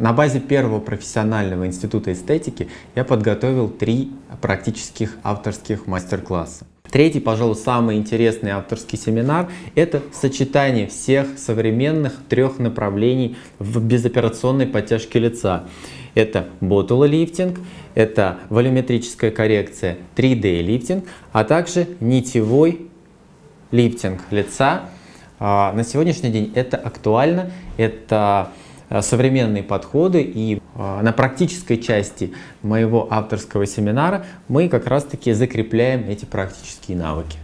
На базе первого профессионального института эстетики я подготовил три практических авторских мастер-класса. Третий, пожалуй, самый интересный авторский семинар – это сочетание всех современных трех направлений в безоперационной подтяжке лица. Это ботулолифтинг, это волюметрическая коррекция 3D-лифтинг, а также нитевой лифтинг лица. А, на сегодняшний день это актуально, это Э, современные подходы. И э, на практической части моего авторского семинара мы как раз-таки закрепляем эти практические навыки.